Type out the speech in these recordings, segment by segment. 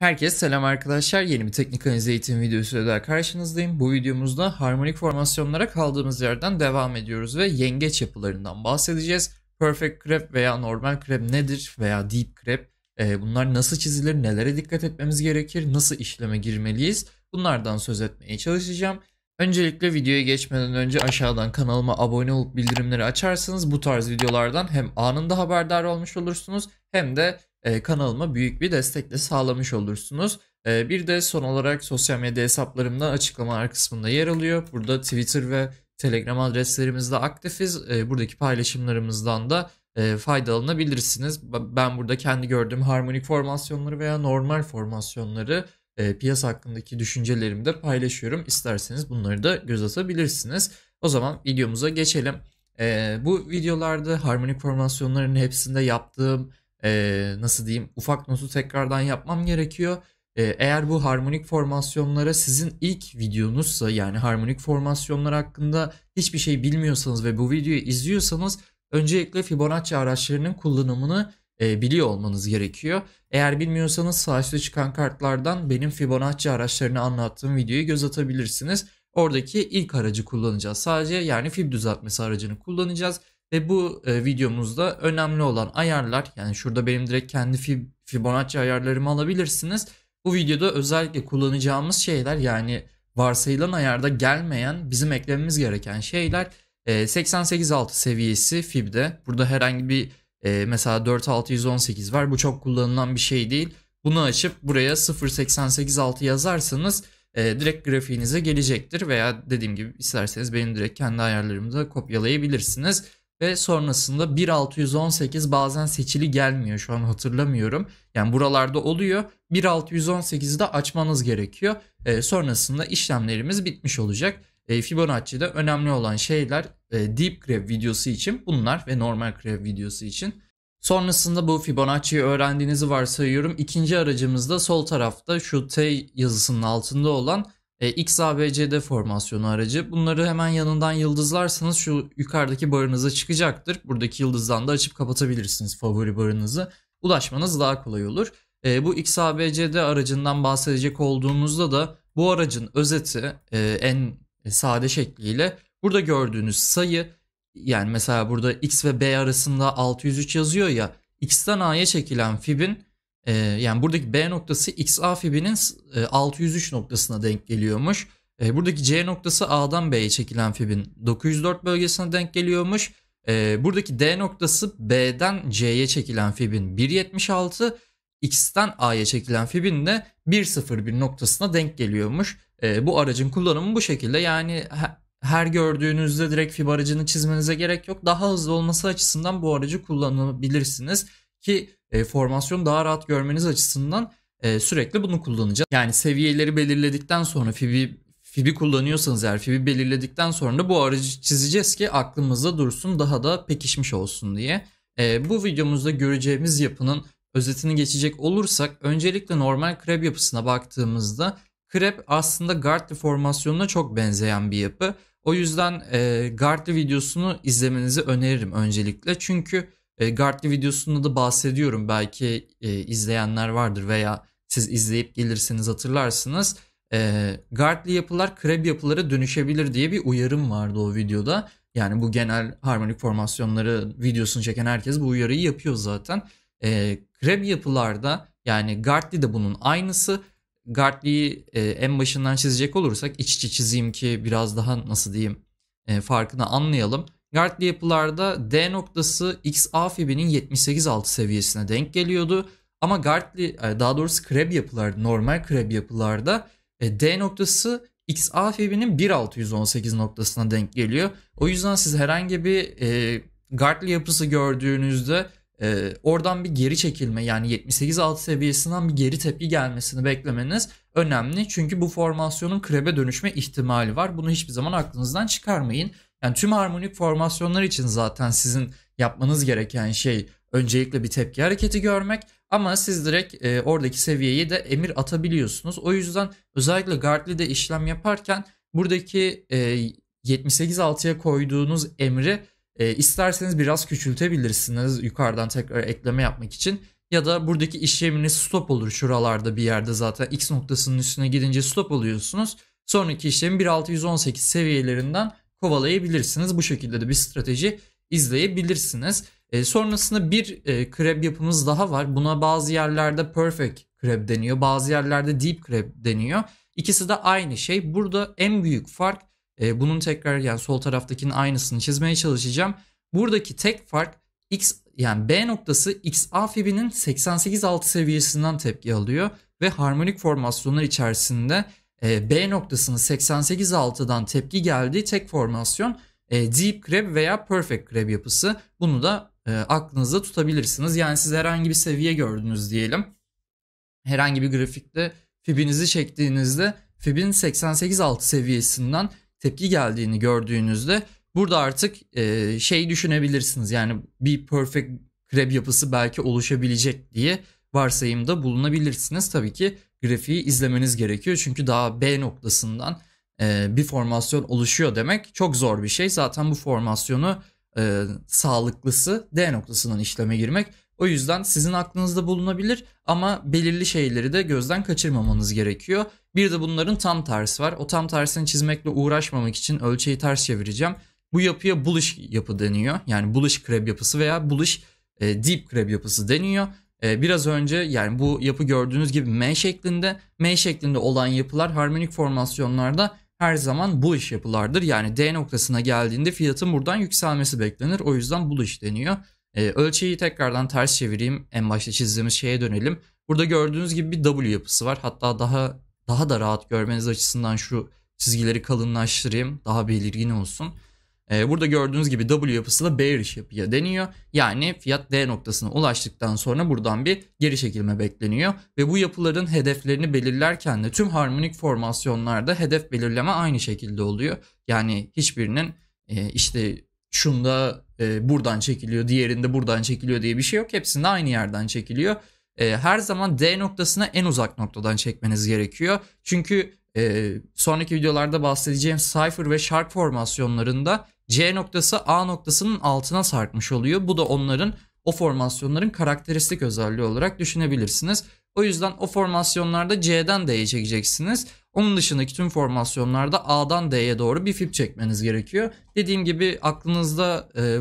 Herkese selam arkadaşlar. Yeni bir teknik analiz eğitim videosuyla daha karşınızdayım. Bu videomuzda harmonik formasyonlara kaldığımız yerden devam ediyoruz ve yengeç yapılarından bahsedeceğiz. Perfect crep veya normal crep nedir veya deep crep ee, bunlar nasıl çizilir, nelere dikkat etmemiz gerekir, nasıl işleme girmeliyiz bunlardan söz etmeye çalışacağım. Öncelikle videoya geçmeden önce aşağıdan kanalıma abone olup bildirimleri açarsanız bu tarz videolardan hem anında haberdar olmuş olursunuz hem de e, kanalıma büyük bir destekle sağlamış olursunuz. E, bir de son olarak sosyal medya hesaplarımda açıklamalar kısmında yer alıyor. Burada Twitter ve Telegram adreslerimizde aktifiz. E, buradaki paylaşımlarımızdan da e, faydalanabilirsiniz. Ben burada kendi gördüğüm harmonik formasyonları veya normal formasyonları e, piyasa hakkındaki düşüncelerimi de paylaşıyorum. İsterseniz bunları da göz atabilirsiniz. O zaman videomuza geçelim. E, bu videolarda harmonik formasyonların hepsinde yaptığım e, nasıl diyeyim ufak notu tekrardan yapmam gerekiyor. E, eğer bu harmonik formasyonlara sizin ilk videonuzsa yani harmonik formasyonlar hakkında hiçbir şey bilmiyorsanız ve bu videoyu izliyorsanız öncelikle Fibonacci araçlarının kullanımını e, biliyor olmanız gerekiyor. Eğer bilmiyorsanız sağ çıkan kartlardan benim Fibonacci araçlarını anlattığım videoyu göz atabilirsiniz. Oradaki ilk aracı kullanacağız sadece yani fib düzeltmesi aracını kullanacağız. Ve bu e, videomuzda önemli olan ayarlar yani şurada benim direkt kendi Fibonacci ayarlarımı alabilirsiniz. Bu videoda özellikle kullanacağımız şeyler yani varsayılan ayarda gelmeyen bizim eklememiz gereken şeyler e, 88.6 seviyesi Fib'de. Burada herhangi bir e, mesela 4618 var bu çok kullanılan bir şey değil. Bunu açıp buraya 0.88.6 yazarsanız e, direkt grafiğinize gelecektir veya dediğim gibi isterseniz benim direkt kendi ayarlarımı da kopyalayabilirsiniz ve sonrasında 1.618 bazen seçili gelmiyor şu an hatırlamıyorum. Yani buralarda oluyor. 1.618'i de açmanız gerekiyor. E, sonrasında işlemlerimiz bitmiş olacak. E, Fibonacci'de önemli olan şeyler e, Deep Graph videosu için bunlar ve Normal Graph videosu için. Sonrasında bu Fibonacci'yi öğrendiğinizi varsayıyorum. İkinci aracımızda sol tarafta şu T yazısının altında olan e, XABCD formasyonu aracı. Bunları hemen yanından yıldızlarsanız şu yukarıdaki barınıza çıkacaktır. Buradaki yıldızdan da açıp kapatabilirsiniz favori barınızı. Ulaşmanız daha kolay olur. E, bu XABCD aracından bahsedecek olduğumuzda da bu aracın özeti e, en sade şekliyle burada gördüğünüz sayı yani mesela burada X ve B arasında 603 yazıyor ya X'ten A'ya çekilen fibin ee, yani buradaki B noktası XA fibinin 603 e, noktasına denk geliyormuş. Ee, buradaki C noktası A'dan B'ye çekilen fibin 904 bölgesine denk geliyormuş. Ee, buradaki D noktası B'den C'ye çekilen fibin 176, X'ten A'ya çekilen fibin de 101 noktasına denk geliyormuş. bu aracın kullanımı bu şekilde. Yani her gördüğünüzde direkt fib aracını çizmenize gerek yok. Daha hızlı olması açısından bu aracı kullanabilirsiniz ki e, formasyon daha rahat görmeniz açısından e, sürekli bunu kullanacağız. Yani seviyeleri belirledikten sonra fibi fibi kullanıyorsanız eğer fibi belirledikten sonra da bu aracı çizeceğiz ki aklımızda dursun daha da pekişmiş olsun diye. E, bu videomuzda göreceğimiz yapının özetini geçecek olursak öncelikle normal krep yapısına baktığımızda krep aslında Gartli formasyonuna çok benzeyen bir yapı. O yüzden e, Gartli videosunu izlemenizi öneririm öncelikle. Çünkü e, Gartney videosunda da bahsediyorum. Belki e, izleyenler vardır veya siz izleyip gelirseniz hatırlarsınız. E, Gartney yapılar krep yapılara dönüşebilir diye bir uyarım vardı o videoda. Yani bu genel harmonik formasyonları videosunu çeken herkes bu uyarıyı yapıyor zaten. E, krep yapılarda yani Gartli de bunun aynısı. Gartli'yi e, en başından çizecek olursak iç içe çizeyim ki biraz daha nasıl diyeyim e, farkını anlayalım. Gardlı yapılarda D noktası X amfibinin 78 seviyesine denk geliyordu. Ama Gartli e, daha doğrusu Kreb yapılarda normal Kreb yapılarda e, D noktası X amfibinin 1618 noktasına denk geliyor. O yüzden siz herhangi bir e, Gartli yapısı gördüğünüzde e, oradan bir geri çekilme yani 78.6 seviyesinden bir geri tepki gelmesini beklemeniz önemli. Çünkü bu formasyonun krebe dönüşme ihtimali var. Bunu hiçbir zaman aklınızdan çıkarmayın. Yani tüm harmonik formasyonlar için zaten sizin yapmanız gereken şey öncelikle bir tepki hareketi görmek ama siz direkt e, oradaki seviyeyi de emir atabiliyorsunuz. O yüzden özellikle Gartley'de işlem yaparken buradaki e, 78.6'ya koyduğunuz emri e, isterseniz biraz küçültebilirsiniz yukarıdan tekrar ekleme yapmak için. Ya da buradaki işleminiz stop olur şuralarda bir yerde zaten x noktasının üstüne gidince stop alıyorsunuz. Sonraki işlemi 1618 seviyelerinden kovalayabilirsiniz. Bu şekilde de bir strateji izleyebilirsiniz. E, sonrasında bir e, crab yapımız daha var. Buna bazı yerlerde perfect krep deniyor. Bazı yerlerde deep krep deniyor. İkisi de aynı şey. Burada en büyük fark e, bunun tekrar yani sol taraftakinin aynısını çizmeye çalışacağım. Buradaki tek fark X yani B noktası XA fibinin 88.6 seviyesinden tepki alıyor ve harmonik formasyonlar içerisinde ee, B noktasını 88.6'dan tepki geldiği tek formasyon e, deep crab veya perfect crab yapısı. Bunu da e, aklınızda tutabilirsiniz. Yani siz herhangi bir seviye gördünüz diyelim. Herhangi bir grafikte fibinizi çektiğinizde fibin 88.6 seviyesinden tepki geldiğini gördüğünüzde burada artık e, şey düşünebilirsiniz. Yani bir perfect crab yapısı belki oluşabilecek diye varsayımda bulunabilirsiniz. Tabii ki grafiği izlemeniz gerekiyor. Çünkü daha B noktasından e, bir formasyon oluşuyor demek çok zor bir şey. Zaten bu formasyonu e, sağlıklısı D noktasından işleme girmek. O yüzden sizin aklınızda bulunabilir ama belirli şeyleri de gözden kaçırmamanız gerekiyor. Bir de bunların tam tersi var. O tam tersini çizmekle uğraşmamak için ölçeği ters çevireceğim. Bu yapıya buluş yapı deniyor. Yani buluş krep yapısı veya buluş e, deep krep yapısı deniyor. Ee, biraz önce yani bu yapı gördüğünüz gibi M şeklinde. M şeklinde olan yapılar harmonik formasyonlarda her zaman bu iş yapılardır. Yani D noktasına geldiğinde fiyatın buradan yükselmesi beklenir. O yüzden bu iş deniyor. E, ölçeği tekrardan ters çevireyim. En başta çizdiğimiz şeye dönelim. Burada gördüğünüz gibi bir W yapısı var. Hatta daha daha da rahat görmeniz açısından şu çizgileri kalınlaştırayım. Daha belirgin olsun. Ee, burada gördüğünüz gibi W yapısı da bearish yapıya deniyor. Yani fiyat D noktasına ulaştıktan sonra buradan bir geri çekilme bekleniyor. Ve bu yapıların hedeflerini belirlerken de tüm harmonik formasyonlarda hedef belirleme aynı şekilde oluyor. Yani hiçbirinin e, işte şunda e, buradan çekiliyor, diğerinde buradan çekiliyor diye bir şey yok. Hepsinde aynı yerden çekiliyor. E, her zaman D noktasına en uzak noktadan çekmeniz gerekiyor. Çünkü ee, sonraki videolarda bahsedeceğim Cypher ve Shark formasyonlarında C noktası A noktasının altına sarkmış oluyor. Bu da onların o formasyonların karakteristik özelliği olarak düşünebilirsiniz. O yüzden o formasyonlarda C'den D'ye çekeceksiniz. Onun dışındaki tüm formasyonlarda A'dan D'ye doğru bir fib çekmeniz gerekiyor. Dediğim gibi aklınızda e,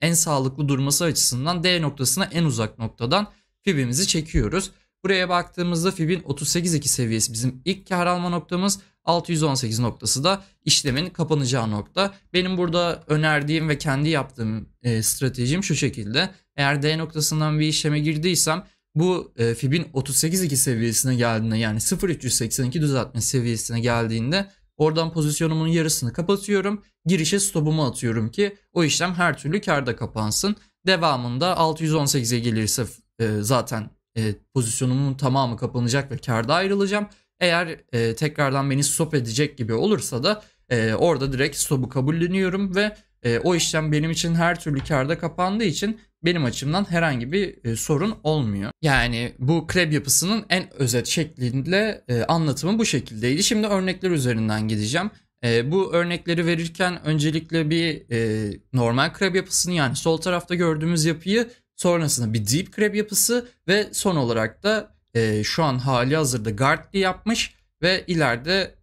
en sağlıklı durması açısından D noktasına en uzak noktadan fibimizi çekiyoruz. Buraya baktığımızda fibin 38.2 seviyesi bizim ilk kar alma noktamız. 618 noktası da işlemin kapanacağı nokta. Benim burada önerdiğim ve kendi yaptığım e, stratejim şu şekilde. Eğer D noktasından bir işleme girdiysem bu e, fibin 38.2 seviyesine geldiğinde yani 0.382 düzeltme seviyesine geldiğinde oradan pozisyonumun yarısını kapatıyorum. Girişe stopumu atıyorum ki o işlem her türlü karda kapansın. Devamında 618'e gelirse e, zaten e, pozisyonumun tamamı kapanacak ve karda ayrılacağım. Eğer e, tekrardan beni stop edecek gibi olursa da e, orada direkt stop'u kabulleniyorum ve e, o işlem benim için her türlü karda kapandığı için benim açımdan herhangi bir e, sorun olmuyor. Yani bu krep yapısının en özet şeklinde e, anlatımı bu şekildeydi. Şimdi örnekler üzerinden gideceğim. E, bu örnekleri verirken öncelikle bir e, normal krep yapısını yani sol tarafta gördüğümüz yapıyı sonrasında bir deep krep yapısı ve son olarak da e, şu an hali hazırda guardli yapmış ve ileride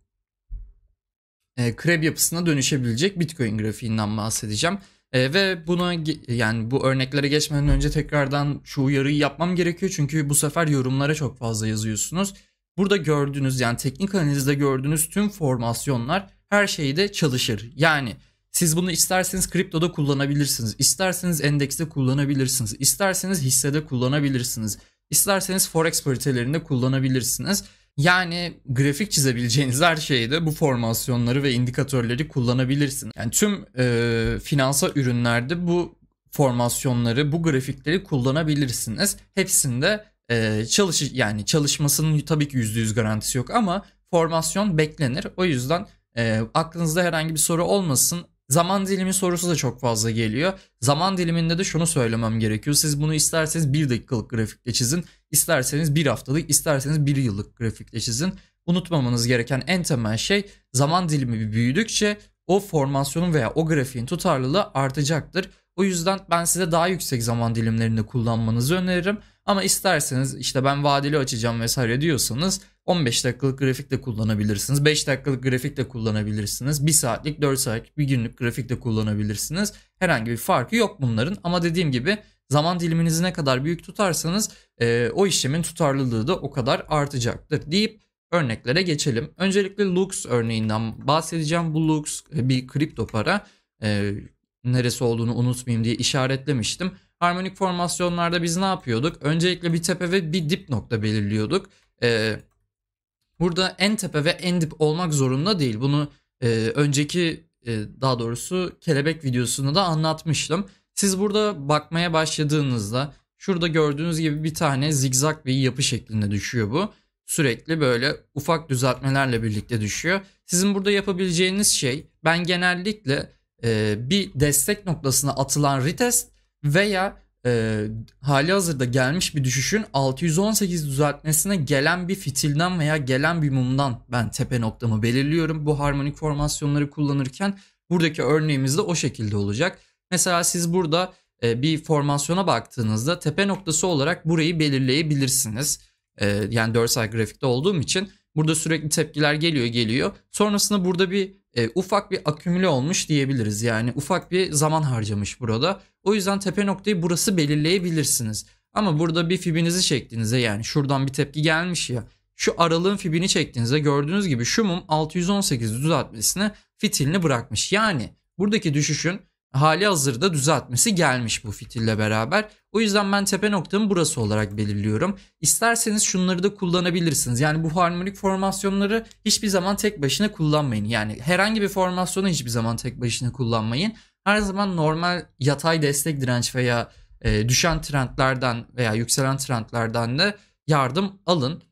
e, krep yapısına dönüşebilecek Bitcoin grafiğinden bahsedeceğim. E, ve buna yani bu örneklere geçmeden önce tekrardan şu uyarıyı yapmam gerekiyor çünkü bu sefer yorumlara çok fazla yazıyorsunuz. Burada gördüğünüz yani teknik analizde gördüğünüz tüm formasyonlar her şeyde çalışır. Yani siz bunu isterseniz kriptoda kullanabilirsiniz, isterseniz endekste kullanabilirsiniz, isterseniz hissede kullanabilirsiniz. İsterseniz forex paritelerinde kullanabilirsiniz. Yani grafik çizebileceğiniz her şeyde bu formasyonları ve indikatörleri kullanabilirsiniz. Yani tüm e, finansa ürünlerde bu formasyonları, bu grafikleri kullanabilirsiniz. Hepsinde e, çalış yani çalışmasının tabii ki %100 garantisi yok ama formasyon beklenir. O yüzden e, aklınızda herhangi bir soru olmasın. Zaman dilimi sorusu da çok fazla geliyor. Zaman diliminde de şunu söylemem gerekiyor. Siz bunu isterseniz bir dakikalık grafikle çizin, isterseniz bir haftalık, isterseniz bir yıllık grafikle çizin. Unutmamanız gereken en temel şey zaman dilimi büyüdükçe o formasyonun veya o grafiğin tutarlılığı artacaktır. O yüzden ben size daha yüksek zaman dilimlerinde kullanmanızı öneririm. Ama isterseniz işte ben vadeli açacağım vesaire diyorsanız 15 dakikalık grafik de kullanabilirsiniz. 5 dakikalık grafik de kullanabilirsiniz. 1 saatlik, 4 saatlik, 1 günlük grafik de kullanabilirsiniz. Herhangi bir farkı yok bunların. Ama dediğim gibi zaman diliminizi ne kadar büyük tutarsanız e, o işlemin tutarlılığı da o kadar artacaktır deyip örneklere geçelim. Öncelikle Lux örneğinden bahsedeceğim. Bu Lux e, bir kripto para. E, neresi olduğunu unutmayayım diye işaretlemiştim. Harmonik formasyonlarda biz ne yapıyorduk? Öncelikle bir tepe ve bir dip nokta belirliyorduk. E, burada en tepe ve en dip olmak zorunda değil. Bunu e, önceki e, daha doğrusu kelebek videosunda da anlatmıştım. Siz burada bakmaya başladığınızda şurada gördüğünüz gibi bir tane zigzag bir yapı şeklinde düşüyor bu. Sürekli böyle ufak düzeltmelerle birlikte düşüyor. Sizin burada yapabileceğiniz şey ben genellikle e, bir destek noktasına atılan retest veya e, ee, hali hazırda gelmiş bir düşüşün 618 düzeltmesine gelen bir fitilden veya gelen bir mumdan ben tepe noktamı belirliyorum. Bu harmonik formasyonları kullanırken buradaki örneğimizde o şekilde olacak. Mesela siz burada e, bir formasyona baktığınızda tepe noktası olarak burayı belirleyebilirsiniz. E, yani dörsel grafikte olduğum için burada sürekli tepkiler geliyor geliyor. Sonrasında burada bir e, ufak bir akümüle olmuş diyebiliriz. Yani ufak bir zaman harcamış burada. O yüzden tepe noktayı burası belirleyebilirsiniz. Ama burada bir fibinizi çektiğinizde yani şuradan bir tepki gelmiş ya. Şu aralığın fibini çektiğinizde gördüğünüz gibi şu mum 618 düzeltmesine fitilini bırakmış. Yani buradaki düşüşün hali hazırda düzeltmesi gelmiş bu fitille beraber. O yüzden ben tepe noktamı burası olarak belirliyorum. İsterseniz şunları da kullanabilirsiniz. Yani bu harmonik formasyonları hiçbir zaman tek başına kullanmayın. Yani herhangi bir formasyonu hiçbir zaman tek başına kullanmayın. Her zaman normal yatay destek direnç veya e, düşen trendlerden veya yükselen trendlerden de yardım alın.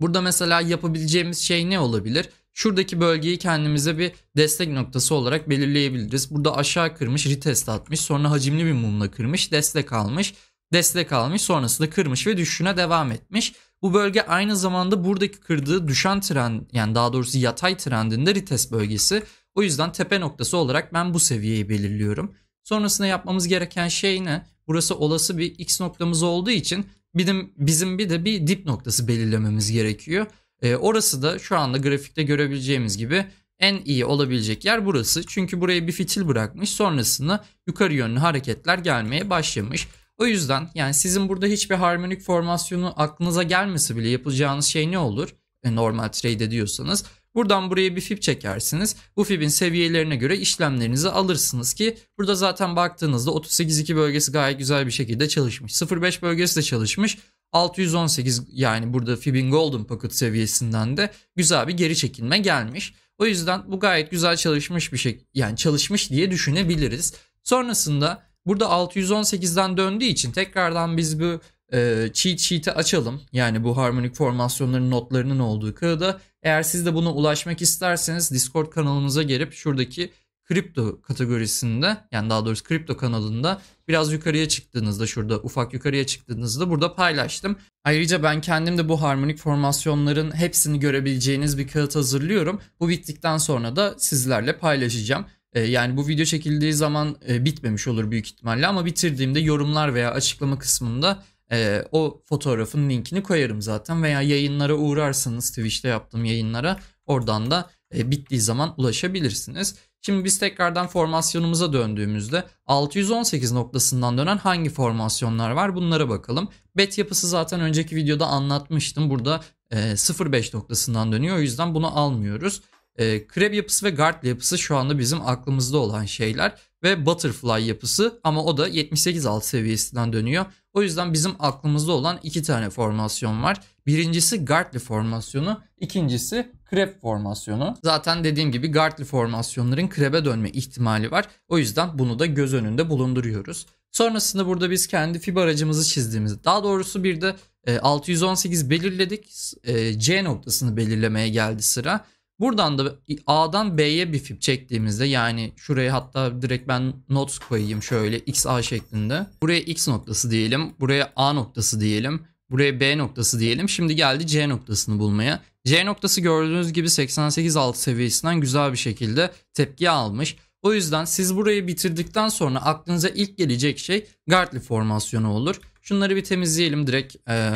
Burada mesela yapabileceğimiz şey ne olabilir? Şuradaki bölgeyi kendimize bir destek noktası olarak belirleyebiliriz. Burada aşağı kırmış, ritest atmış, sonra hacimli bir mumla kırmış, destek almış, destek almış, sonrasında kırmış ve düşüşüne devam etmiş. Bu bölge aynı zamanda buradaki kırdığı düşen trend yani daha doğrusu yatay trendinde ritest bölgesi. O yüzden tepe noktası olarak ben bu seviyeyi belirliyorum. Sonrasında yapmamız gereken şey ne? Burası olası bir X noktamız olduğu için bizim, bizim bir de bir dip noktası belirlememiz gerekiyor. E, orası da şu anda grafikte görebileceğimiz gibi en iyi olabilecek yer burası. Çünkü buraya bir fitil bırakmış sonrasında yukarı yönlü hareketler gelmeye başlamış. O yüzden yani sizin burada hiçbir harmonik formasyonu aklınıza gelmesi bile yapacağınız şey ne olur? E, normal trade ediyorsanız. Buradan buraya bir fib çekersiniz. Bu fibin seviyelerine göre işlemlerinizi alırsınız ki burada zaten baktığınızda 38.2 bölgesi gayet güzel bir şekilde çalışmış. 0.5 bölgesi de çalışmış. 618 yani burada Fibin Golden Pocket seviyesinden de güzel bir geri çekilme gelmiş. O yüzden bu gayet güzel çalışmış bir şey yani çalışmış diye düşünebiliriz. Sonrasında burada 618'den döndüğü için tekrardan biz bu e, cheat sheet'i açalım. Yani bu harmonik formasyonların notlarının olduğu kağıda. Eğer siz de buna ulaşmak isterseniz Discord kanalımıza gelip şuradaki kripto kategorisinde yani daha doğrusu kripto kanalında biraz yukarıya çıktığınızda şurada ufak yukarıya çıktığınızda burada paylaştım. Ayrıca ben kendim de bu harmonik formasyonların hepsini görebileceğiniz bir kağıt hazırlıyorum. Bu bittikten sonra da sizlerle paylaşacağım. Ee, yani bu video çekildiği zaman e, bitmemiş olur büyük ihtimalle ama bitirdiğimde yorumlar veya açıklama kısmında e, o fotoğrafın linkini koyarım zaten veya yayınlara uğrarsanız Twitch'te yaptığım yayınlara oradan da e, bittiği zaman ulaşabilirsiniz. Şimdi biz tekrardan formasyonumuza döndüğümüzde 618 noktasından dönen hangi formasyonlar var bunlara bakalım. Bet yapısı zaten önceki videoda anlatmıştım. Burada e, 0.5 noktasından dönüyor o yüzden bunu almıyoruz. E, krep yapısı ve guard yapısı şu anda bizim aklımızda olan şeyler ve butterfly yapısı ama o da 78 alt seviyesinden dönüyor. O yüzden bizim aklımızda olan iki tane formasyon var. Birincisi guardli formasyonu, ikincisi krep formasyonu. Zaten dediğim gibi guardlı formasyonların krebe dönme ihtimali var. O yüzden bunu da göz önünde bulunduruyoruz. Sonrasında burada biz kendi fiba aracımızı çizdiğimiz, daha doğrusu bir de 618 e, belirledik. E, C noktasını belirlemeye geldi sıra. Buradan da A'dan B'ye bir fib çektiğimizde yani şuraya hatta direkt ben not koyayım şöyle XA şeklinde. Buraya X noktası diyelim, buraya A noktası diyelim, buraya B noktası diyelim. Şimdi geldi C noktasını bulmaya. J noktası gördüğünüz gibi 88.6 seviyesinden güzel bir şekilde tepki almış. O yüzden siz burayı bitirdikten sonra aklınıza ilk gelecek şey Gartli formasyonu olur. Şunları bir temizleyelim direkt e,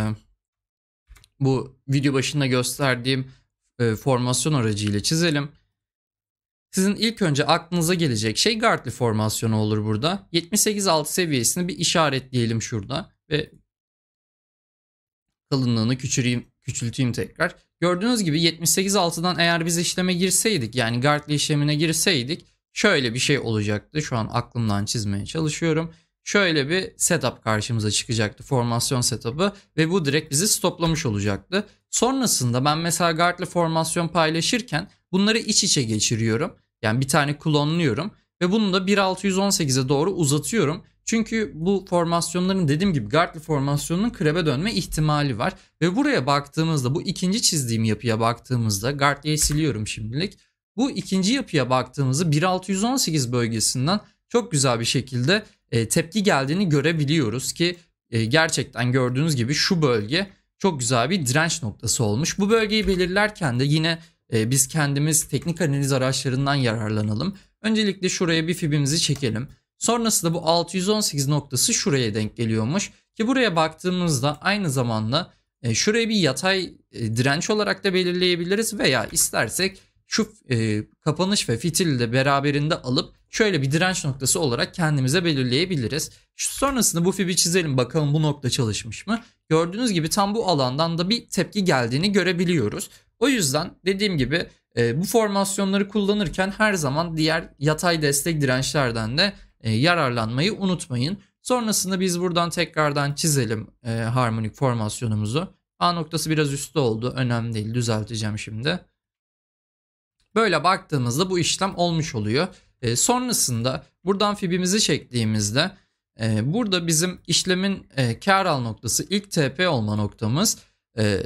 bu video başında gösterdiğim e, formasyon aracıyla çizelim. Sizin ilk önce aklınıza gelecek şey Gartli formasyonu olur burada. 78.6 seviyesini bir işaretleyelim şurada ve kalınlığını küçüleyim, küçülteyim tekrar. Gördüğünüz gibi 78.6'dan eğer biz işleme girseydik yani Gartley işlemine girseydik şöyle bir şey olacaktı. Şu an aklımdan çizmeye çalışıyorum. Şöyle bir setup karşımıza çıkacaktı. Formasyon setup'ı ve bu direkt bizi stoplamış olacaktı. Sonrasında ben mesela Gartley formasyon paylaşırken bunları iç içe geçiriyorum. Yani bir tane klonluyorum ve bunu da 1.618'e doğru uzatıyorum. Çünkü bu formasyonların dediğim gibi Gartley formasyonunun krebe dönme ihtimali var. Ve buraya baktığımızda bu ikinci çizdiğim yapıya baktığımızda Gartli'yi siliyorum şimdilik. Bu ikinci yapıya baktığımızda 1618 bölgesinden çok güzel bir şekilde e, tepki geldiğini görebiliyoruz ki e, gerçekten gördüğünüz gibi şu bölge çok güzel bir direnç noktası olmuş. Bu bölgeyi belirlerken de yine e, biz kendimiz teknik analiz araçlarından yararlanalım. Öncelikle şuraya bir fibimizi çekelim. Sonrasında bu 618 noktası şuraya denk geliyormuş. Ki buraya baktığımızda aynı zamanda e, şurayı bir yatay e, direnç olarak da belirleyebiliriz veya istersek şu e, kapanış ve fitili de beraberinde alıp şöyle bir direnç noktası olarak kendimize belirleyebiliriz. Şu sonrasında bu fibi çizelim bakalım bu nokta çalışmış mı? Gördüğünüz gibi tam bu alandan da bir tepki geldiğini görebiliyoruz. O yüzden dediğim gibi e, bu formasyonları kullanırken her zaman diğer yatay destek dirençlerden de e, yararlanmayı unutmayın. Sonrasında biz buradan tekrardan çizelim e, harmonik formasyonumuzu. A noktası biraz üstte oldu. Önemli değil. Düzelteceğim şimdi. Böyle baktığımızda bu işlem olmuş oluyor. E, sonrasında buradan fibimizi çektiğimizde e, burada bizim işlemin e, kar al noktası ilk TP olma noktamız e,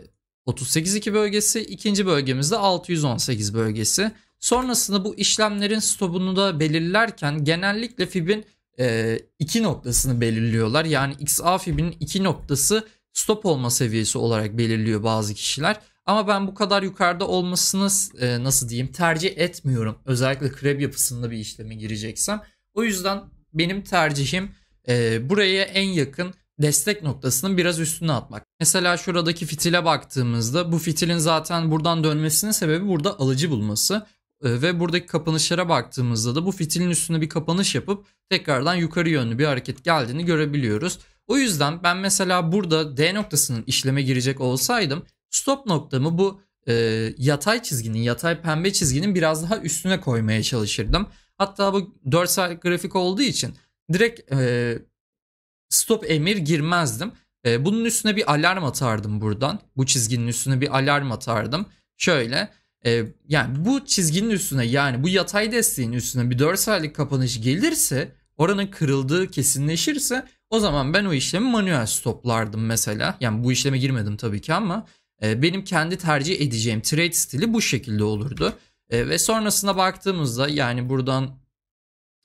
38.2 bölgesi. ikinci bölgemiz de 618 bölgesi. Sonrasında bu işlemlerin stopunu da belirlerken genellikle fibin e, iki noktasını belirliyorlar. Yani XA fibinin iki noktası stop olma seviyesi olarak belirliyor bazı kişiler. Ama ben bu kadar yukarıda olmasını e, nasıl diyeyim tercih etmiyorum. Özellikle krep yapısında bir işleme gireceksem. O yüzden benim tercihim e, buraya en yakın destek noktasının biraz üstüne atmak. Mesela şuradaki fitile baktığımızda bu fitilin zaten buradan dönmesinin sebebi burada alıcı bulması. Ee, ve buradaki kapanışlara baktığımızda da bu fitilin üstüne bir kapanış yapıp tekrardan yukarı yönlü bir hareket geldiğini görebiliyoruz. O yüzden ben mesela burada D noktasının işleme girecek olsaydım stop noktamı bu e, yatay çizginin, yatay pembe çizginin biraz daha üstüne koymaya çalışırdım. Hatta bu 4 saat grafik olduğu için direkt e, stop emir girmezdim. E, bunun üstüne bir alarm atardım buradan. Bu çizginin üstüne bir alarm atardım. Şöyle e, yani bu çizginin üstüne yani bu yatay desteğin üstüne bir 4 saatlik kapanış gelirse oranın kırıldığı kesinleşirse o zaman ben o işlemi manuel stoplardım mesela. Yani bu işleme girmedim tabii ki ama e, benim kendi tercih edeceğim trade stili bu şekilde olurdu. E, ve sonrasına baktığımızda yani buradan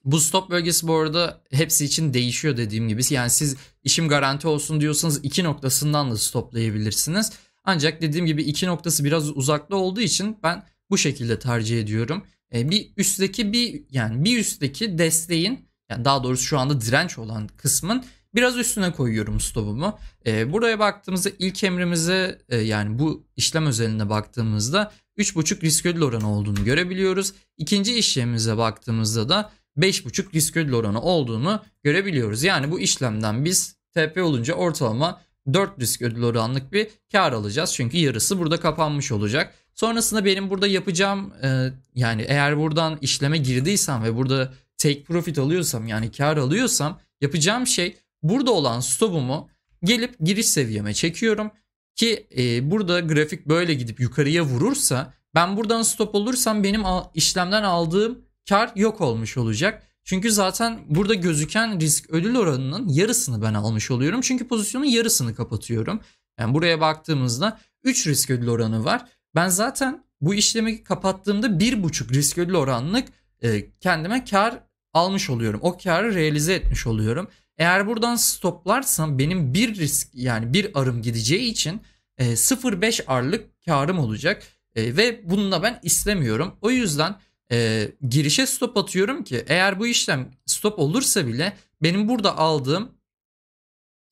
bu stop bölgesi bu arada hepsi için değişiyor dediğim gibi. Yani siz işim garanti olsun diyorsanız iki noktasından da stoplayabilirsiniz. Ancak dediğim gibi iki noktası biraz uzakta olduğu için ben bu şekilde tercih ediyorum. E, bir üstteki bir yani bir üstteki desteğin yani daha doğrusu şu anda direnç olan kısmın biraz üstüne koyuyorum stopumu. E, buraya baktığımızda ilk emrimize e, yani bu işlem özelinde baktığımızda 3.5 risk ödül oranı olduğunu görebiliyoruz. İkinci işlemimize baktığımızda da 5.5 risk ödül oranı olduğunu görebiliyoruz. Yani bu işlemden biz TP olunca ortalama 4 risk ödül oranlık bir kar alacağız. Çünkü yarısı burada kapanmış olacak. Sonrasında benim burada yapacağım e, yani eğer buradan işleme girdiysem ve burada take profit alıyorsam yani kar alıyorsam yapacağım şey burada olan stopumu gelip giriş seviyeme çekiyorum. Ki e, burada grafik böyle gidip yukarıya vurursa ben buradan stop olursam benim işlemden aldığım kar yok olmuş olacak. Çünkü zaten burada gözüken risk ödül oranının yarısını ben almış oluyorum. Çünkü pozisyonun yarısını kapatıyorum. Yani buraya baktığımızda 3 risk ödül oranı var. Ben zaten bu işlemi kapattığımda 1,5 risk ödül oranlık e, kendime kar almış oluyorum. O karı realize etmiş oluyorum. Eğer buradan stoplarsam benim bir risk yani bir arım gideceği için 0.5 e, arlık karım olacak e, ve bununla ben istemiyorum. O yüzden e, girişe stop atıyorum ki eğer bu işlem stop olursa bile benim burada aldığım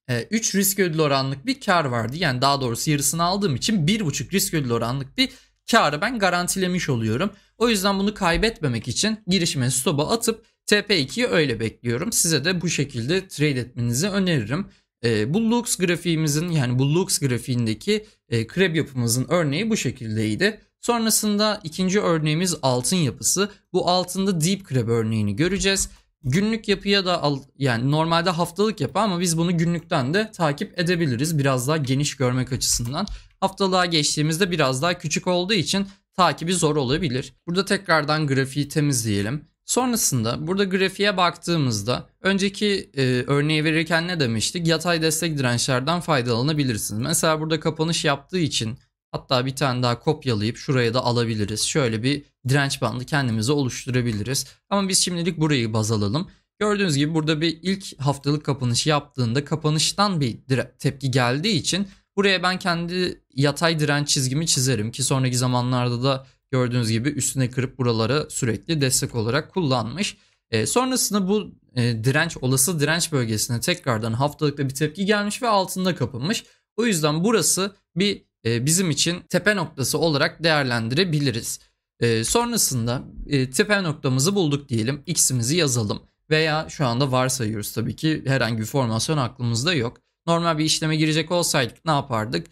e, risk ödül oranlık bir kar vardı. Yani daha doğrusu yarısını aldığım için 1,5 risk ödül oranlık bir karı ben garantilemiş oluyorum. O yüzden bunu kaybetmemek için girişime stop'a atıp TP2'yi öyle bekliyorum. Size de bu şekilde trade etmenizi öneririm. E, bu Lux grafiğimizin yani bu Lux grafiğindeki e, krep yapımızın örneği bu şekildeydi. Sonrasında ikinci örneğimiz altın yapısı. Bu altında deep crab örneğini göreceğiz. Günlük yapıya da yani normalde haftalık yapı ama biz bunu günlükten de takip edebiliriz biraz daha geniş görmek açısından. Haftalığa geçtiğimizde biraz daha küçük olduğu için takibi zor olabilir. Burada tekrardan grafiği temizleyelim. Sonrasında burada grafiğe baktığımızda önceki e, örneği verirken ne demiştik? Yatay destek dirençlerden faydalanabilirsiniz. Mesela burada kapanış yaptığı için Hatta bir tane daha kopyalayıp şuraya da alabiliriz. Şöyle bir direnç bandı kendimize oluşturabiliriz. Ama biz şimdilik burayı baz alalım. Gördüğünüz gibi burada bir ilk haftalık kapanışı yaptığında kapanıştan bir tepki geldiği için buraya ben kendi yatay direnç çizgimi çizerim ki sonraki zamanlarda da gördüğünüz gibi üstüne kırıp buralara sürekli destek olarak kullanmış. E, sonrasında bu e, direnç olası direnç bölgesine tekrardan haftalıkta bir tepki gelmiş ve altında kapanmış. O yüzden burası bir e, bizim için tepe noktası olarak değerlendirebiliriz. E, sonrasında e, tepe noktamızı bulduk diyelim. X'imizi yazalım. Veya şu anda varsayıyoruz tabii ki herhangi bir formasyon aklımızda yok. Normal bir işleme girecek olsaydık ne yapardık?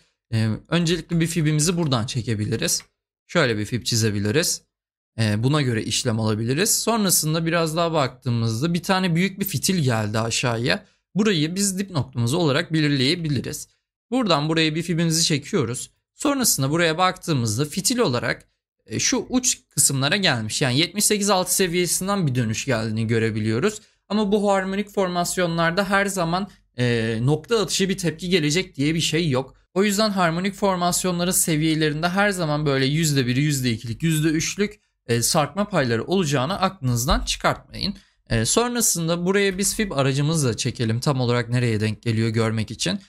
öncelikle bir fibimizi buradan çekebiliriz. Şöyle bir fib çizebiliriz. buna göre işlem alabiliriz. Sonrasında biraz daha baktığımızda bir tane büyük bir fitil geldi aşağıya. Burayı biz dip noktamız olarak belirleyebiliriz. Buradan buraya bir fibimizi çekiyoruz. Sonrasında buraya baktığımızda fitil olarak e, şu uç kısımlara gelmiş. Yani 78.6 seviyesinden bir dönüş geldiğini görebiliyoruz. Ama bu harmonik formasyonlarda her zaman e, nokta atışı bir tepki gelecek diye bir şey yok. O yüzden harmonik formasyonların seviyelerinde her zaman böyle %1, %2'lik, %3'lük e, sarkma payları olacağını aklınızdan çıkartmayın. E, sonrasında buraya biz fib aracımızla çekelim tam olarak nereye denk geliyor görmek için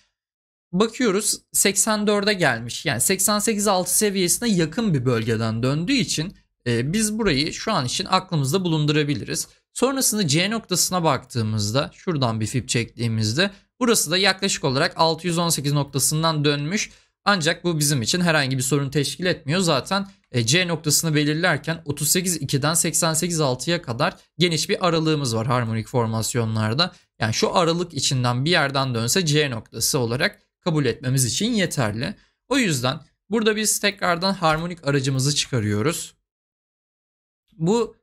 bakıyoruz 84'e gelmiş. Yani 88.6 seviyesine yakın bir bölgeden döndüğü için e, biz burayı şu an için aklımızda bulundurabiliriz. Sonrasında C noktasına baktığımızda şuradan bir fib çektiğimizde burası da yaklaşık olarak 618 noktasından dönmüş. Ancak bu bizim için herhangi bir sorun teşkil etmiyor. Zaten e, C noktasını belirlerken 38.2'den 88.6'ya kadar geniş bir aralığımız var harmonik formasyonlarda. Yani şu aralık içinden bir yerden dönse C noktası olarak kabul etmemiz için yeterli. O yüzden burada biz tekrardan harmonik aracımızı çıkarıyoruz. Bu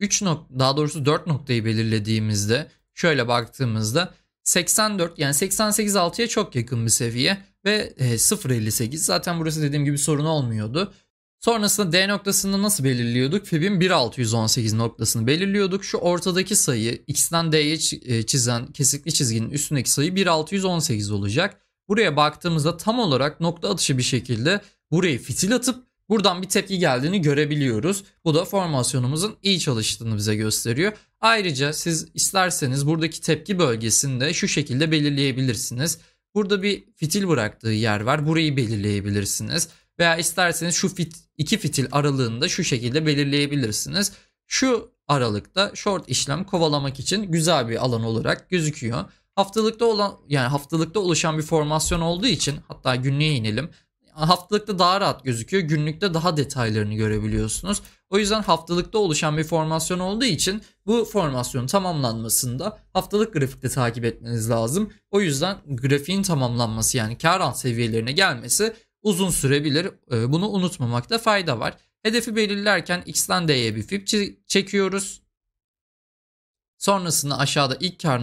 3 e, nokta daha doğrusu 4 noktayı belirlediğimizde şöyle baktığımızda 84 yani 88 6'ya çok yakın bir seviye ve e, 0.58 zaten burası dediğim gibi sorun olmuyordu. Sonrasında D noktasını nasıl belirliyorduk? Fib'in 1618 noktasını belirliyorduk. Şu ortadaki sayı X'den D'ye e, çizen kesikli çizginin üstündeki sayı 1618 olacak. Buraya baktığımızda tam olarak nokta atışı bir şekilde burayı fitil atıp buradan bir tepki geldiğini görebiliyoruz. Bu da formasyonumuzun iyi çalıştığını bize gösteriyor. Ayrıca siz isterseniz buradaki tepki bölgesini de şu şekilde belirleyebilirsiniz. Burada bir fitil bıraktığı yer var. Burayı belirleyebilirsiniz. Veya isterseniz şu fit, iki fitil aralığında şu şekilde belirleyebilirsiniz. Şu aralıkta short işlem kovalamak için güzel bir alan olarak gözüküyor. Haftalıkta olan yani haftalıkta oluşan bir formasyon olduğu için hatta günlüğe inelim. Haftalıkta daha rahat gözüküyor. Günlükte daha detaylarını görebiliyorsunuz. O yüzden haftalıkta oluşan bir formasyon olduğu için bu formasyonun tamamlanmasında haftalık grafikte takip etmeniz lazım. O yüzden grafiğin tamamlanması yani kar an seviyelerine gelmesi uzun sürebilir. Ee, bunu unutmamakta fayda var. Hedefi belirlerken X'den D'ye bir fib çekiyoruz. Sonrasında aşağıda ilk kar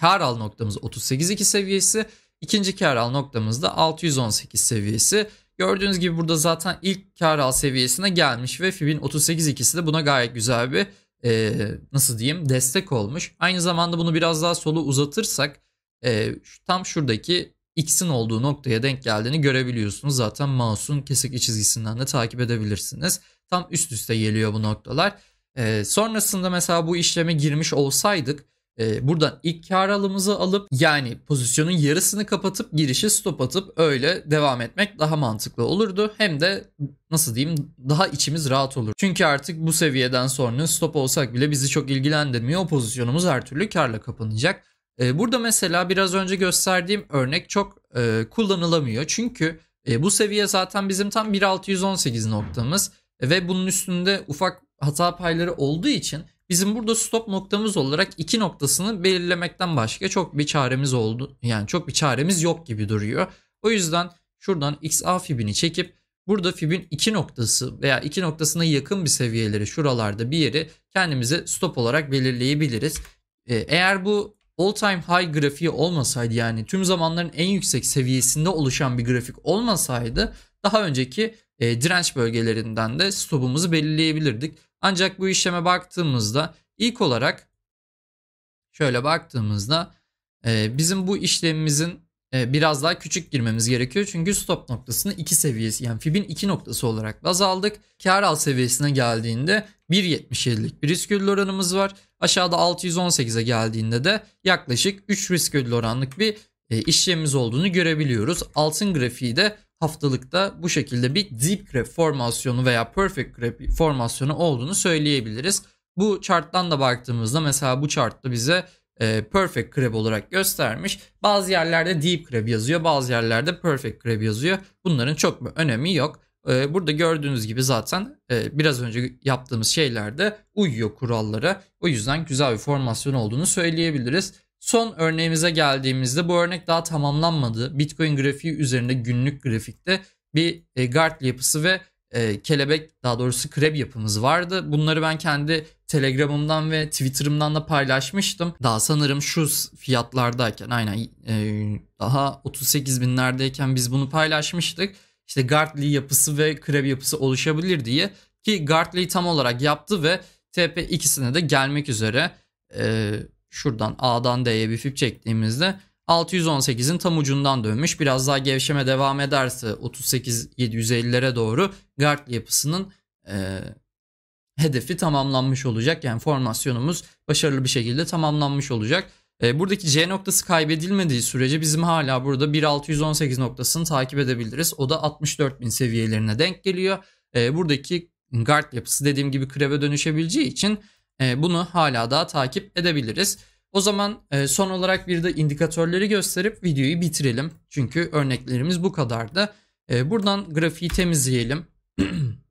kar al noktamız 38.2 seviyesi. İkinci kar al noktamız da 618 seviyesi. Gördüğünüz gibi burada zaten ilk kar al seviyesine gelmiş ve FIB'in 38 de buna gayet güzel bir e, nasıl diyeyim destek olmuş. Aynı zamanda bunu biraz daha solu uzatırsak e, tam şuradaki X'in olduğu noktaya denk geldiğini görebiliyorsunuz. Zaten mouse'un kesik çizgisinden de takip edebilirsiniz. Tam üst üste geliyor bu noktalar. E, sonrasında mesela bu işleme girmiş olsaydık e, buradan ilk kar alımızı alıp yani pozisyonun yarısını kapatıp girişi stop atıp öyle devam etmek daha mantıklı olurdu. Hem de nasıl diyeyim daha içimiz rahat olur. Çünkü artık bu seviyeden sonra stop olsak bile bizi çok ilgilendirmiyor. O pozisyonumuz her türlü karla kapanacak. E, burada mesela biraz önce gösterdiğim örnek çok e, kullanılamıyor. Çünkü e, bu seviye zaten bizim tam 1618 noktamız ve bunun üstünde ufak hata payları olduğu için Bizim burada stop noktamız olarak iki noktasını belirlemekten başka çok bir çaremiz oldu. Yani çok bir çaremiz yok gibi duruyor. O yüzden şuradan XA fibini çekip burada fibin iki noktası veya iki noktasına yakın bir seviyeleri şuralarda bir yeri kendimize stop olarak belirleyebiliriz. Ee, eğer bu all time high grafiği olmasaydı yani tüm zamanların en yüksek seviyesinde oluşan bir grafik olmasaydı daha önceki e, direnç bölgelerinden de stopumuzu belirleyebilirdik. Ancak bu işleme baktığımızda ilk olarak şöyle baktığımızda e, bizim bu işlemimizin e, biraz daha küçük girmemiz gerekiyor. Çünkü stop noktasını 2 seviyesi yani fibin 2 noktası olarak baz aldık. Kar al seviyesine geldiğinde 1.77'lik bir risk ödül oranımız var. Aşağıda 618'e geldiğinde de yaklaşık 3 risk ödül oranlık bir e, işlemimiz olduğunu görebiliyoruz. Altın grafiği de haftalıkta bu şekilde bir deep grab formasyonu veya perfect grab formasyonu olduğunu söyleyebiliriz. Bu charttan da baktığımızda mesela bu chartta bize e, perfect grab olarak göstermiş. Bazı yerlerde deep grab yazıyor, bazı yerlerde perfect grab yazıyor. Bunların çok bir önemi yok. E, burada gördüğünüz gibi zaten e, biraz önce yaptığımız şeylerde uyuyor kurallara. O yüzden güzel bir formasyon olduğunu söyleyebiliriz. Son örneğimize geldiğimizde bu örnek daha tamamlanmadı. Bitcoin grafiği üzerinde günlük grafikte bir e, guard yapısı ve e, kelebek daha doğrusu krep yapımız vardı. Bunları ben kendi Telegram'ımdan ve Twitter'ımdan da paylaşmıştım. Daha sanırım şu fiyatlardayken aynen e, daha 38 binlerdeyken biz bunu paylaşmıştık. İşte Gartley yapısı ve krep yapısı oluşabilir diye ki Gartley tam olarak yaptı ve TP ikisine de gelmek üzere. E, şuradan A'dan D'ye bir fip çektiğimizde 618'in tam ucundan dönmüş. Biraz daha gevşeme devam ederse 38-750'lere doğru guard yapısının e, hedefi tamamlanmış olacak. Yani formasyonumuz başarılı bir şekilde tamamlanmış olacak. E, buradaki C noktası kaybedilmediği sürece bizim hala burada 1.618 noktasını takip edebiliriz. O da 64.000 seviyelerine denk geliyor. E, buradaki guard yapısı dediğim gibi kreve dönüşebileceği için e, bunu hala daha takip edebiliriz. O zaman e, son olarak bir de indikatörleri gösterip videoyu bitirelim. Çünkü örneklerimiz bu kadardı. E, buradan grafiği temizleyelim.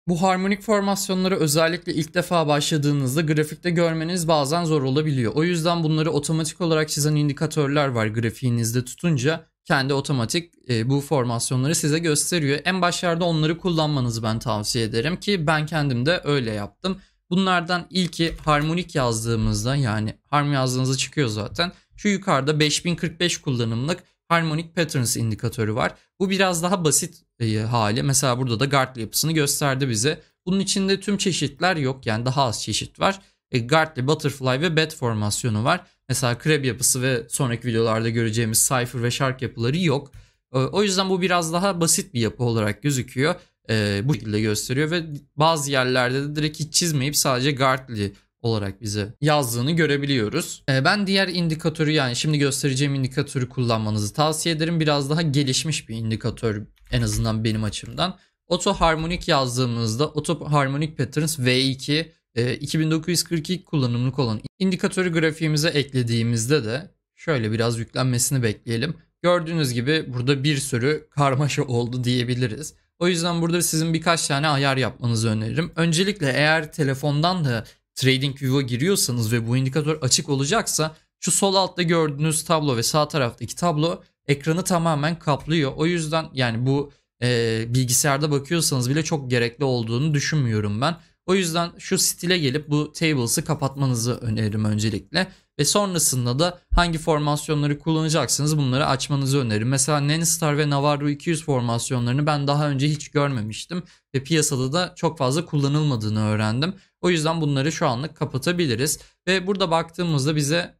bu harmonik formasyonları özellikle ilk defa başladığınızda grafikte görmeniz bazen zor olabiliyor. O yüzden bunları otomatik olarak çizen indikatörler var grafiğinizde tutunca kendi otomatik bu formasyonları size gösteriyor. En başlarda onları kullanmanızı ben tavsiye ederim ki ben kendim de öyle yaptım. Bunlardan ilki harmonik yazdığımızda yani harm yazdığınızda çıkıyor zaten. Şu yukarıda 5045 kullanımlık harmonik Patterns indikatörü var. Bu biraz daha basit e, hali. Mesela burada da Gartley yapısını gösterdi bize. Bunun içinde tüm çeşitler yok yani daha az çeşit var. E, Gartley, Butterfly ve Bat formasyonu var. Mesela Kreb yapısı ve sonraki videolarda göreceğimiz Cypher ve Shark yapıları yok. E, o yüzden bu biraz daha basit bir yapı olarak gözüküyor e, bu şekilde gösteriyor ve bazı yerlerde de direkt hiç çizmeyip sadece Gartley olarak bize yazdığını görebiliyoruz. E, ben diğer indikatörü yani şimdi göstereceğim indikatörü kullanmanızı tavsiye ederim. Biraz daha gelişmiş bir indikatör en azından benim açımdan. Oto harmonik yazdığımızda Oto harmonik patterns V2 e, 2942 kullanımlık olan indikatörü grafiğimize eklediğimizde de şöyle biraz yüklenmesini bekleyelim. Gördüğünüz gibi burada bir sürü karmaşa oldu diyebiliriz. O yüzden burada sizin birkaç tane ayar yapmanızı öneririm. Öncelikle eğer telefondan da TradingView'a giriyorsanız ve bu indikatör açık olacaksa şu sol altta gördüğünüz tablo ve sağ taraftaki tablo ekranı tamamen kaplıyor. O yüzden yani bu e, bilgisayarda bakıyorsanız bile çok gerekli olduğunu düşünmüyorum ben. O yüzden şu stile gelip bu tables'ı kapatmanızı öneririm öncelikle ve sonrasında da hangi formasyonları kullanacaksınız bunları açmanızı öneririm. Mesela Nanistar ve Navarro 200 formasyonlarını ben daha önce hiç görmemiştim ve piyasada da çok fazla kullanılmadığını öğrendim. O yüzden bunları şu anlık kapatabiliriz ve burada baktığımızda bize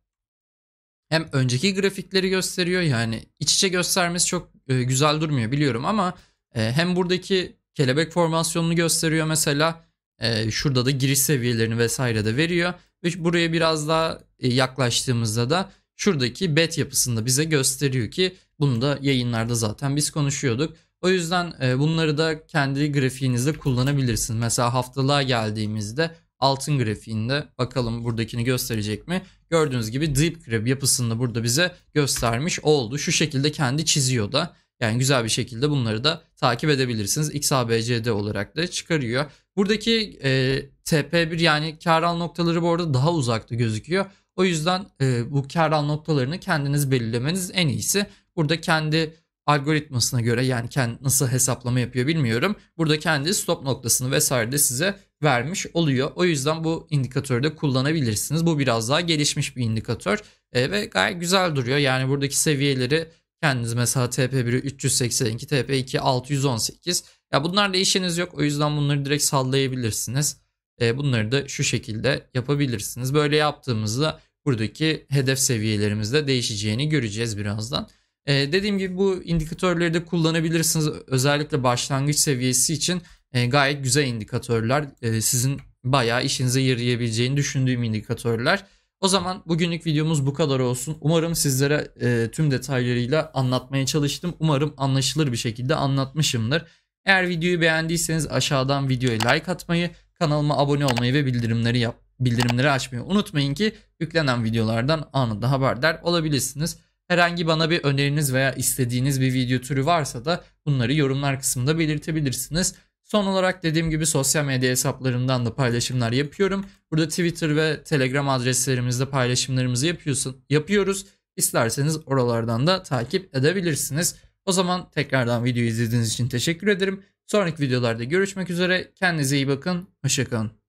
hem önceki grafikleri gösteriyor yani iç içe göstermesi çok e, güzel durmuyor biliyorum ama e, hem buradaki kelebek formasyonunu gösteriyor mesela e, şurada da giriş seviyelerini vesaire de veriyor ve buraya biraz daha e, yaklaştığımızda da şuradaki bet yapısında bize gösteriyor ki bunu da yayınlarda zaten biz konuşuyorduk. O yüzden e, bunları da kendi grafiğinizde kullanabilirsiniz. Mesela haftalığa geldiğimizde altın grafiğinde bakalım buradakini gösterecek mi? Gördüğünüz gibi deep grab yapısında burada bize göstermiş oldu. Şu şekilde kendi çiziyor da. Yani güzel bir şekilde bunları da takip edebilirsiniz. XABCD olarak da çıkarıyor. Buradaki e, TP1 yani kar noktaları bu arada daha uzakta gözüküyor. O yüzden e, bu kar noktalarını kendiniz belirlemeniz en iyisi. Burada kendi algoritmasına göre yani kendi nasıl hesaplama yapıyor bilmiyorum. Burada kendi stop noktasını vesaire de size vermiş oluyor. O yüzden bu indikatörü de kullanabilirsiniz. Bu biraz daha gelişmiş bir indikatör e, ve gayet güzel duruyor. Yani buradaki seviyeleri Kendiniz mesela TP1'i 382, TP2 618. Ya bunlarla işiniz yok. O yüzden bunları direkt sallayabilirsiniz. E, bunları da şu şekilde yapabilirsiniz. Böyle yaptığımızda buradaki hedef seviyelerimizde değişeceğini göreceğiz birazdan. E, dediğim gibi bu indikatörleri de kullanabilirsiniz. Özellikle başlangıç seviyesi için e, gayet güzel indikatörler. sizin bayağı işinize yarayabileceğini düşündüğüm indikatörler. O zaman bugünlük videomuz bu kadar olsun. Umarım sizlere e, tüm detaylarıyla anlatmaya çalıştım. Umarım anlaşılır bir şekilde anlatmışımdır. Eğer videoyu beğendiyseniz aşağıdan videoya like atmayı, kanalıma abone olmayı ve bildirimleri yap bildirimleri açmayı unutmayın ki yüklenen videolardan anında haberdar olabilirsiniz. Herhangi bana bir öneriniz veya istediğiniz bir video türü varsa da bunları yorumlar kısmında belirtebilirsiniz. Son olarak dediğim gibi sosyal medya hesaplarımdan da paylaşımlar yapıyorum. Burada Twitter ve Telegram adreslerimizde paylaşımlarımızı yapıyorsun, yapıyoruz. İsterseniz oralardan da takip edebilirsiniz. O zaman tekrardan videoyu izlediğiniz için teşekkür ederim. Sonraki videolarda görüşmek üzere. Kendinize iyi bakın. Hoşçakalın.